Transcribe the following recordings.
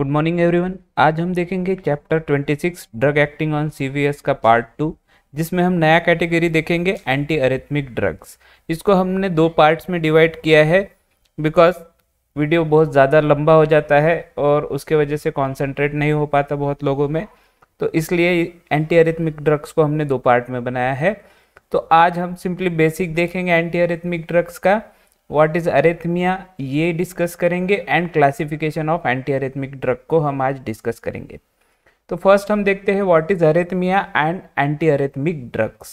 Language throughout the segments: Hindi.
गुड मॉर्निंग एवरीवन आज हम देखेंगे chapter 26 drug acting on CVS का पार्ट टू जिसमें हम नया कैटेगरी देखेंगे एंटी अरेथमिक ड्रग्स इसको हमने दो पार्ट्स में डिवाइड किया है बिकॉज वीडियो बहुत ज़्यादा लंबा हो जाता है और उसके वजह से कॉन्सेंट्रेट नहीं हो पाता बहुत लोगों में तो इसलिए एंटी अरेथमिक ड्रग्स को हमने दो पार्ट में बनाया है तो आज हम सिंपली बेसिक देखेंगे एंटी अरेथमिक ड्रग्स का व्हाट इज अरेथमिया ये डिस्कस करेंगे and classification of anti arrhythmic drug को हम आज डिस्कस करेंगे तो फर्स्ट हम देखते हैं what is arrhythmia and anti arrhythmic drugs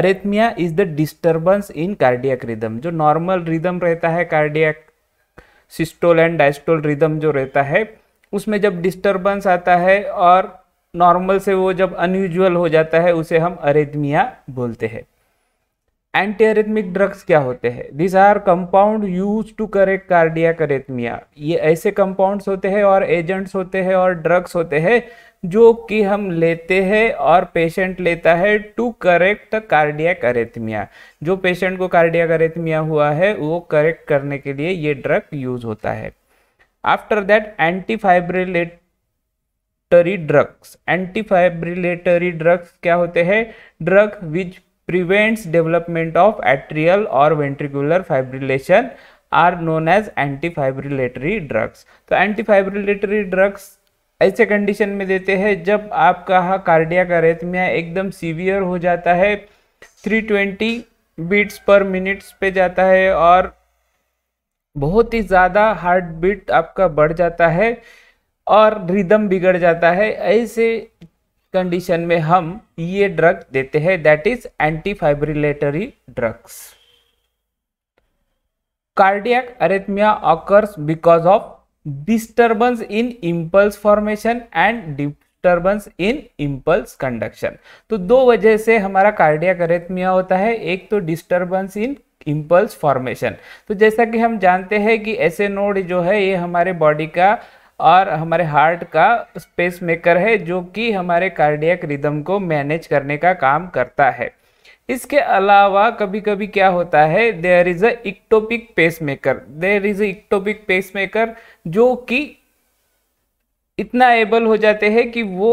arrhythmia is the disturbance in cardiac rhythm जो नॉर्मल रिदम रहता है cardiac systole and diastole rhythm जो रहता है उसमें जब डिस्टर्बेंस आता है और नॉर्मल से वो जब अनयूजुअल हो जाता है उसे हम अरेथमिया बोलते हैं एंटीअरिथमिक ड्रग्स क्या होते हैं this are compound use to correct cardiac arrhythmia ये ऐसे कंपाउंड्स होते हैं और एजेंट्स होते हैं और ड्रग्स होते हैं जो कि हम लेते हैं और पेशेंट लेता है to correct the cardiac arrhythmia जो पेशेंट को कार्डियक अरेथमिया हुआ है वो करेक्ट करने के लिए ये ड्रग यूज होता है after that antifibrillatory drugs antifibrillatory drugs क्या होते हैं drug which prevents development of atrial or ventricular fibrillation are known as antifibrillatory drugs. तो antifibrillatory drugs ऐसे कंडीशन में देते हैं जब आपका कार्डियक अरेथमिया एकदम सीवियर हो जाता है 320 बीट्स पर मिनट्स पे जाता है और बहुत ही ज़्यादा हार्ट बीट आपका बढ़ जाता है और रिदम बिगड़ जाता है ऐसे कंडीशन में हम ये ड्रग देते हैं that is antifibrillatory drugs cardiac arrhythmia occurs because of disturbance in impulse formation and disturbance in impulse conduction तो दो वजह से हमारा कार्डियक अरेथमिया होता है एक तो डिस्टर्बेंस इन इम्पल्स फॉर्मेशन तो जैसा कि हम जानते हैं कि ऐसे नोड जो है ये हमारे बॉडी का और हमारे हार्ट का स्पेस मेकर है जो कि हमारे कार्डियक रिदम को मैनेज करने का काम करता है इसके अलावा कभी कभी क्या होता है there is a ectopic pacemaker there is a ectopic pacemaker जो कि इतना एबल हो जाते हैं कि वो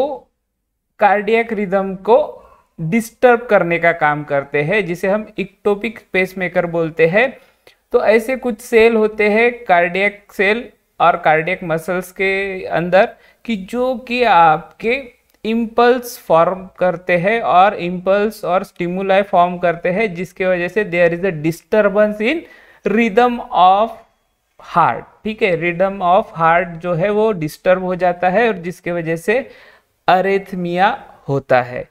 कार्डियक रिदम को डिस्टर्ब करने का काम करते हैं जिसे हम इक्टोपिक पेस मेकर बोलते हैं तो ऐसे कुछ सेल होते हैं कार्डियक सेल और कार्डियक मसल्स के अंदर कि जो कि आपके इम्पल्स फॉर्म करते हैं और इम्पल्स और स्टिमुलाई फॉर्म करते हैं जिसके वजह से there is a disturbance in rhythm of heart ठीक है रिदम ऑफ हार्ट जो है वो डिस्टर्ब हो जाता है और जिसके वजह से अरेथमिया होता है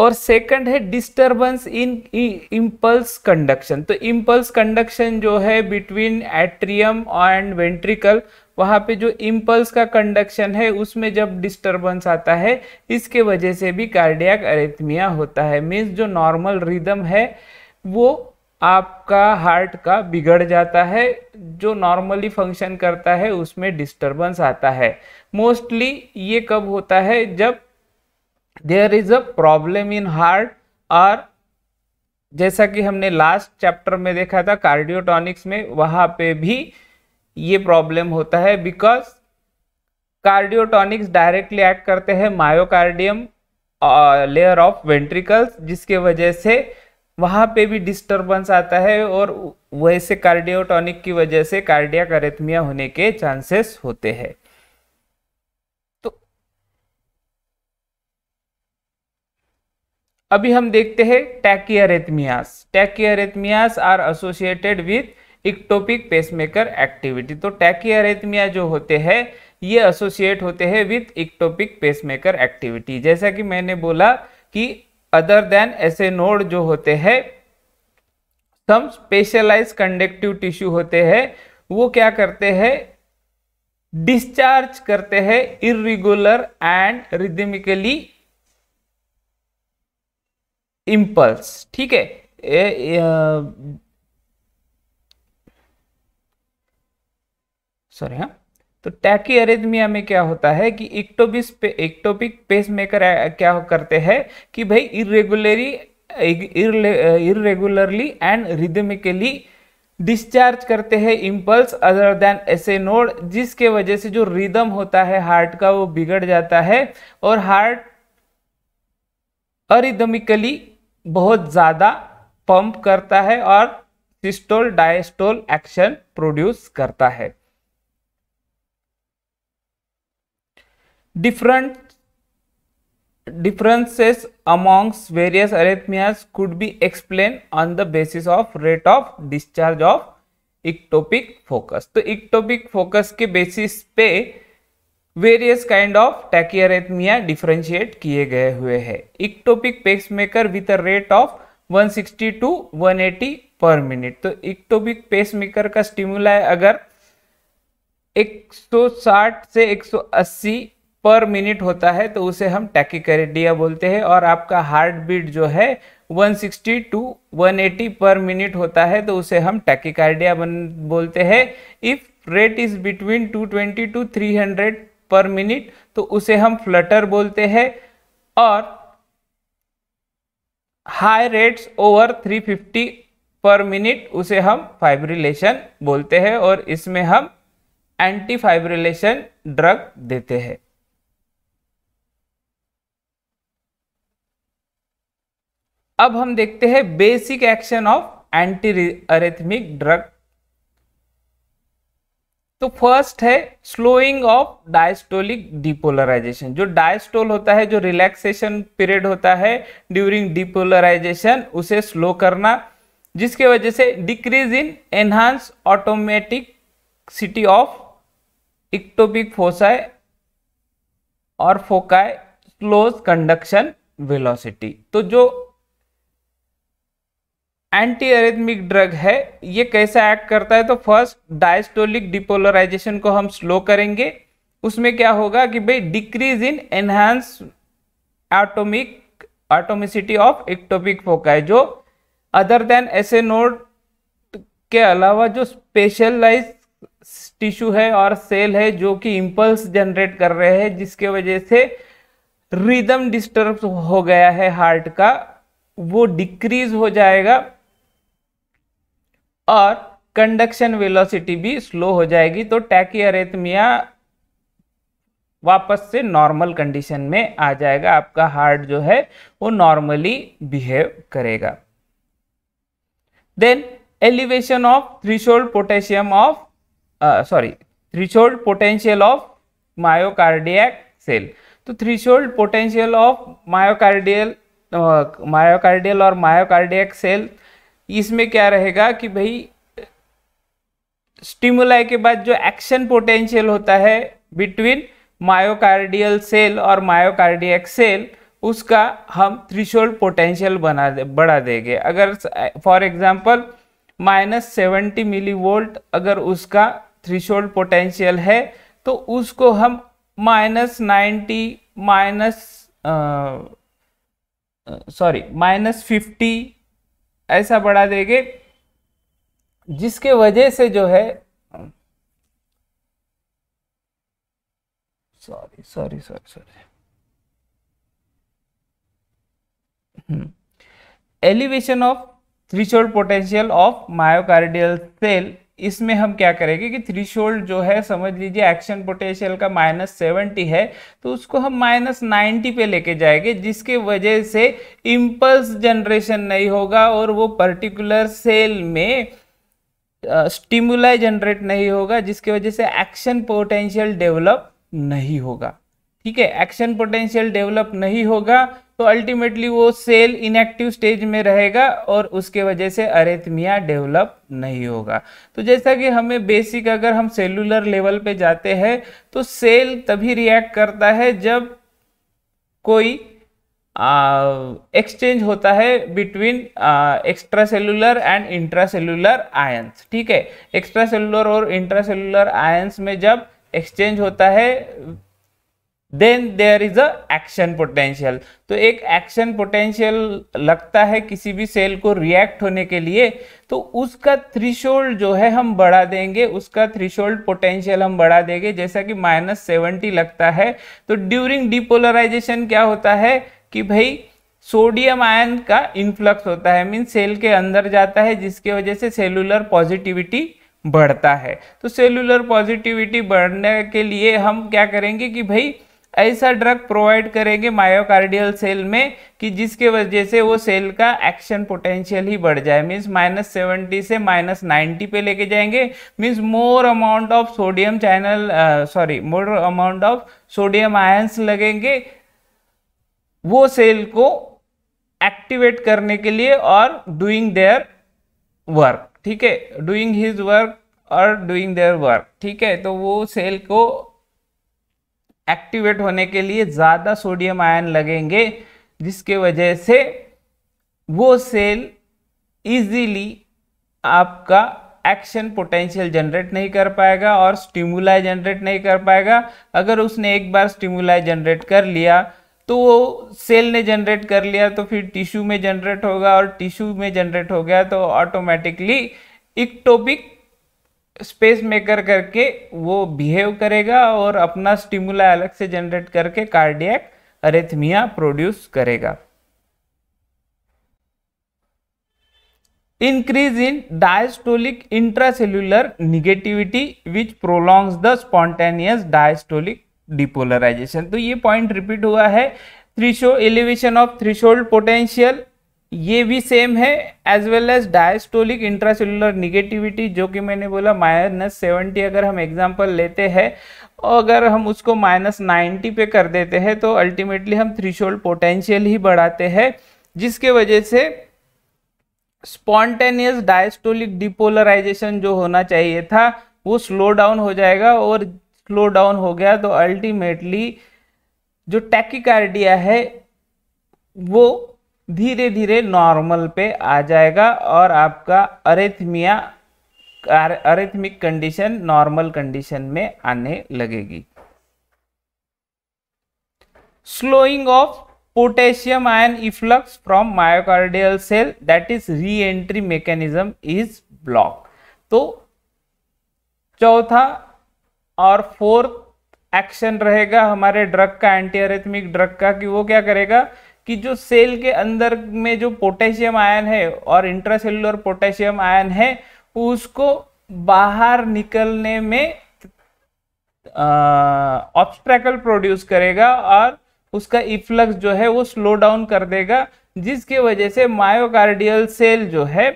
और सेकंड है डिस्टरबेंस इन इम्पल्स कंडक्शन तो इम्पल्स कंडक्शन जो है बिटवीन एट्रियम एंड वेंट्रिकल वहाँ पे जो इम्पल्स का कंडक्शन है उसमें जब डिस्टरबेंस आता है इसके वजह से भी कार्डियक अरेथमिया होता है मीन्स जो नॉर्मल रिदम है वो आपका हार्ट का बिगड़ जाता है जो नॉर्मली फंक्शन करता है उसमें डिस्टरबेंस आता है मोस्टली ये कब होता है जब there is a problem in heart और जैसा कि हमने लास्ट चैप्टर में देखा था कार्डियोटॉनिक्स में वहाँ पे भी ये प्रॉब्लम होता है बिकॉज कार्डियोटॉनिक्स डायरेक्टली एक्ट करते हैं मायोकार्डियम लेयर ऑफ वेंट्रिकल्स जिसके वजह से वहाँ पे भी डिस्टरबेंस आता है और वैसे कार्डियोटॉनिक की वजह से कार्डियक अरेथमिया होने के चांसेस होते हैं अभी हम देखते हैं tachyarrhythmias tachyarrhythmias are associated with ectopic pacemaker activity तो टैकियरेथमिया जो होते हैं ये एसोसिएट होते हैं विथ इक्टोपिक पेसमेकर एक्टिविटी जैसा कि मैंने बोला कि अदर देन ऐसे नोड जो होते हैं सम स्पेशलाइज कंडक्टिव टिश्यू होते हैं वो क्या करते हैं डिस्चार्ज करते हैं इरेगुलर एंड रिदमिकली इम्पल्स ठीक है सॉरी हाँ तो टैकी अरेदमिया में क्या होता है कि इक्टोबिस पे इक्टोपिक पेस मेकर क्या करते हैं कि भाई irregularly irregularly and rhythmically discharge करते हैं इम्पल्स अदर देन ऐसे नोड जिसके वजह से जो रिदम होता है हार्ट का वो बिगड़ जाता है और हार्ट अरिदमिकली बहुत ज़्यादा पंप करता है और सिस्टोल डायस्टोल एक्शन प्रोड्यूस करता है different differences amongst various arrhythmias could be explained on the basis of rate of discharge of ectopic focus तो ectopic focus के basis पे various kind of tachyarrhythmia differentiate किए गए हुए हैं ectopic pacemaker with a rate of 160 to 180 per minute तो इक्टोपिक पेसमेकर का स्टिमुला अगर 160 से 180 पर मिनट होता है तो उसे हम टैकिकरेडिया बोलते हैं और आपका हार्ट बीट जो है 160 टू 180 पर मिनट होता है तो उसे हम टैकिकार्डिया बोलते हैं if rate is between 220 to 300 per minute तो उसे हम फ्लटर बोलते हैं और हाई रेट्स ओवर 350 पर मिनट उसे हम फाइब्रिलेशन बोलते हैं और इसमें हम एंटी फाइब्रिलेशन ड्रग देते हैं अब हम देखते हैं basic action of anti arrhythmic drug तो फर्स्ट है स्लोइंग ऑफ डायस्टोलिक डिपोलराइजेशन जो डायस्टोल होता है जो रिलैक्सेशन पीरियड होता है ड्यूरिंग डिपोलराइजेशन उसे स्लो करना जिसके वजह से decrease in enhance automaticity of ectopic foci और फोकाई स्लोज कंडक्शन वेलोसिटी तो जो एंटी एरिथमिक ड्रग है ये कैसे एक्ट करता है तो फर्स्ट डायस्टोलिक डिपोलराइजेशन को हम स्लो करेंगे उसमें क्या होगा कि भाई decrease in enhance atomic atomicity of ectopic है जो अदर देन ऐसे नोट के अलावा जो स्पेशलाइज टिश्यू है और सेल है जो कि इम्पल्स जनरेट कर रहे हैं जिसके वजह से रिदम डिस्टर्ब हो गया है हार्ट का वो डिक्रीज हो जाएगा और कंडक्शन वेलोसिटी भी स्लो हो जाएगी तो टैकियरेथमिया वापस से नॉर्मल कंडीशन में आ जाएगा आपका हार्ट जो है वो नॉर्मली बिहेव करेगा then elevation of threshold potassium of sorry threshold potential of myocardiac cell तो threshold potential of myocardial myocardial और मायोकार्डियक सेल इसमें क्या रहेगा कि भाई स्टिमुलाई के बाद जो एक्शन पोटेंशियल होता है बिटवीन मायोकार्डियल सेल और मायोकार्डियक सेल उसका हम थ्रीशोल्ड पोटेंशियल बना दे बढ़ा देंगे अगर for example minus seventy millivolt अगर उसका थ्रीशोल्ड पोटेंशियल है तो उसको हम minus ninety minus sorry minus fifty ऐसा बढ़ा देंगे जिसके वजह से जो है sorry sorry sorry sorry elevation of threshold potential of myocardial cell इसमें हम क्या करेंगे कि थ्री शोल्ड जो है समझ लीजिए एक्शन पोटेंशियल का माइनस सेवेंटी है तो उसको हम माइनस नाइन्टी पे लेके जाएंगे जिसके वजह से इम्पल्स जनरेशन नहीं होगा और वो पर्टिकुलर सेल में स्टिमुलाई uh, जनरेट नहीं होगा जिसकी वजह से एक्शन पोटेंशियल डेवलप नहीं होगा ठीक है एक्शन पोटेंशियल डेवलप नहीं होगा तो अल्टीमेटली वो सेल इनएक्टिव स्टेज में रहेगा और उसके वजह से अरेथमिया डेवलप नहीं होगा तो जैसा कि हमें बेसिक अगर हम सेलुलर लेवल पे जाते हैं तो सेल तभी रिएक्ट करता है जब कोई एक्सचेंज होता है between extracellular and intracellular ions ठीक है एक्स्ट्रा सेलुलर और इंट्रा सेलुलर आयंस में जब एक्सचेंज होता है then there is a action potential तो एक एक्शन पोटेंशियल लगता है किसी भी सेल को रिएक्ट होने के लिए तो उसका थ्रीशोल्ड जो है हम बढ़ा देंगे उसका थ्रीशोल्ड पोटेंशियल हम बढ़ा देंगे जैसा कि माइनस सेवेंटी लगता है तो ड्यूरिंग डिपोलराइजेशन क्या होता है कि भाई सोडियम आयन का इन्फ्लक्स होता है मीन सेल के अंदर जाता है जिसके वजह से सेलुलर पॉजिटिविटी बढ़ता है तो सेलुलर पॉजिटिविटी बढ़ने के लिए हम क्या करेंगे कि भाई ऐसा ड्रग प्रोवाइड करेंगे मायोकार्डियल सेल में कि जिसके वजह से वो सेल का एक्शन पोटेंशियल ही बढ़ जाए मीन्स माइनस सेवेंटी से माइनस नाइन्टी पे लेके जाएंगे means more amount of sodium channel sorry more amount of sodium ions लगेंगे वो सेल को एक्टिवेट करने के लिए और डूइंग देयर वर्क ठीक है डूइंग हिज वर्क और डूइंग देयर वर्क ठीक है तो वो सेल को एक्टिवेट होने के लिए ज़्यादा सोडियम आयन लगेंगे जिसके वजह से वो सेल इजीली आपका एक्शन पोटेंशियल जनरेट नहीं कर पाएगा और स्टिमुलाई जनरेट नहीं कर पाएगा अगर उसने एक बार स्टिमुलाई जनरेट कर लिया तो वो सेल ने जनरेट कर लिया तो फिर टिश्यू में जनरेट होगा और टिश्यू में जनरेट हो गया तो ऑटोमेटिकली इक्टोपिक स्पेस मेकर करके वो बिहेव करेगा और अपना स्टिमुला अलग से जनरेट करके कार्डियक अरेथमिया प्रोड्यूस करेगा increase in diastolic intracellular negativity which prolongs the spontaneous diastolic depolarization तो ये पॉइंट रिपीट हुआ है three elevation of three potential ये भी सेम है as well as diastolic intracellular negativity जो कि मैंने बोला माइनस सेवेंटी अगर हम एग्जांपल लेते हैं और अगर हम उसको माइनस नाइन्टी पे कर देते हैं तो अल्टीमेटली हम थ्रीशोल्ड पोटेंशियल ही बढ़ाते हैं जिसके वजह से स्पॉन्टेनियस डायस्टोलिक डिपोलराइजेशन जो होना चाहिए था वो स्लो डाउन हो जाएगा और स्लो डाउन हो गया तो अल्टीमेटली जो टैकिकार्डिया है वो धीरे धीरे नॉर्मल पे आ जाएगा और आपका arrhythmia arrhythmic condition normal condition में आने लगेगी slowing of potassium ion efflux from myocardial cell that is reentry mechanism is block तो चौथा और फोर्थ एक्शन रहेगा हमारे ड्रग का एंटी अरेथमिक ड्रग का कि वो क्या करेगा कि जो सेल के अंदर में जो पोटेशियम आयन है और इंट्रासेलुलर पोटेशियम आयन है उसको बाहर निकलने में ऑब्स्ट्रैकल प्रोड्यूस करेगा और उसका इफ्लक्स जो है वो स्लो डाउन कर देगा जिसके वजह से मायोकार्डियल सेल जो है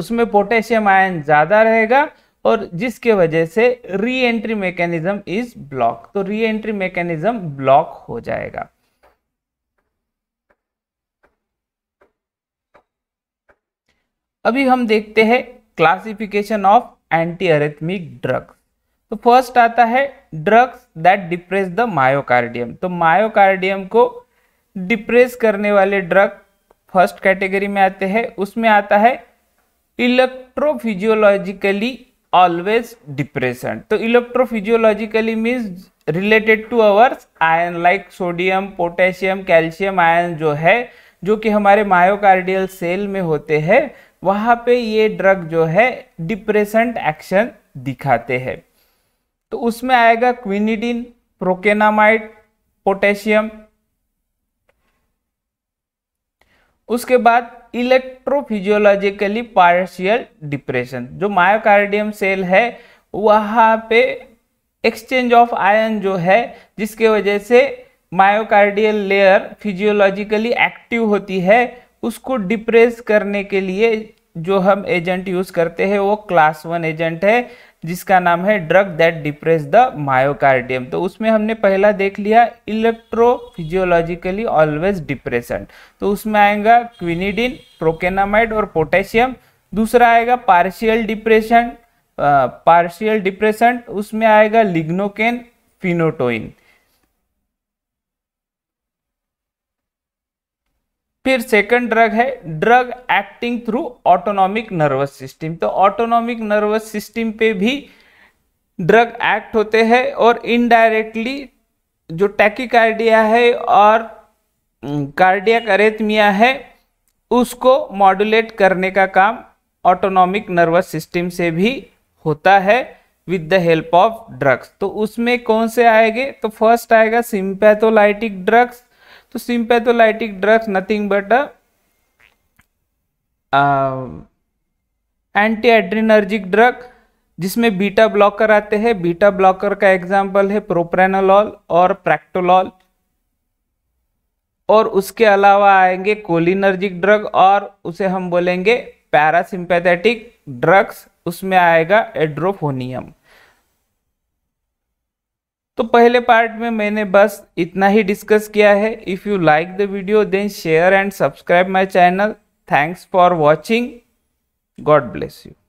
उसमें पोटेशियम आयन ज़्यादा रहेगा और जिसके वजह से re entry mechanism is block तो री एंट्री मैकेनिज्म ब्लॉक हो जाएगा अभी हम देखते हैं classification of anti arrhythmic drugs तो फर्स्ट आता है drugs that depress the myocardium तो मायोकार्डियम को डिप्रेस करने वाले ड्रग फर्स्ट कैटेगरी में आते हैं उसमें आता है इलेक्ट्रोफिजियोलॉजिकली ऑलवेज डिप्रेशन तो electrophysiologically means related to ours ion like sodium potassium calcium ion जो है जो कि हमारे मायोकार्डियल सेल में होते हैं वहाँ पे ये ड्रग जो है डिप्रेसेंट एक्शन दिखाते हैं तो उसमें आएगा क्विनिडिन प्रोकेनामाइड पोटेशियम उसके बाद इलेक्ट्रोफिजियोलॉजिकली पार्शियल डिप्रेशन जो मायोकार्डियम सेल है वहाँ पे एक्सचेंज ऑफ आयन जो है जिसके वजह से मायोकार्डियल लेयर फिजियोलॉजिकली एक्टिव होती है उसको डिप्रेस करने के लिए जो हम एजेंट यूज़ करते हैं वो क्लास वन एजेंट है जिसका नाम है drug that depress the myocardium तो उसमें हमने पहला देख लिया इलेक्ट्रोफिजियोलॉजिकली ऑलवेज डिप्रेशन तो उसमें आएगा क्विनिडिन प्रोकेनामाइड और पोटेशियम दूसरा आएगा पार्शियल डिप्रेशन पार्शियल डिप्रेशन उसमें आएगा लिग्नोकेन फिनोटोइन फिर सेकंड ड्रग है drug acting through autonomic nervous system तो ऑटोनॉमिक नर्वस सिस्टम पे भी ड्रग एक्ट होते हैं और इनडायरेक्टली जो टैकिकार्डिया है और कार्डियक हम्म, अरेथमिया है उसको मॉडुलेट करने का काम ऑटोनॉमिक नर्वस सिस्टम से भी होता है with the help of drugs तो उसमें कौन से आएंगे तो फर्स्ट आएगा सिंपैथोलाइटिक ड्रग्स तो sympatholytic drugs nothing but anti adrenergic drug जिसमें बीटा ब्लॉकर आते हैं बीटा ब्लॉकर का एग्जाम्पल है प्रोप्रेनोलॉल और प्रैक्टोलॉल और उसके अलावा आएंगे कोलिनर्जिक ड्रग और उसे हम बोलेंगे पैरासिम्पैथेटिक ड्रग्स उसमें आएगा एड्रोफोनियम तो पहले पार्ट में मैंने बस इतना ही डिस्कस किया है if you like the video then share and subscribe my channel thanks for watching God bless you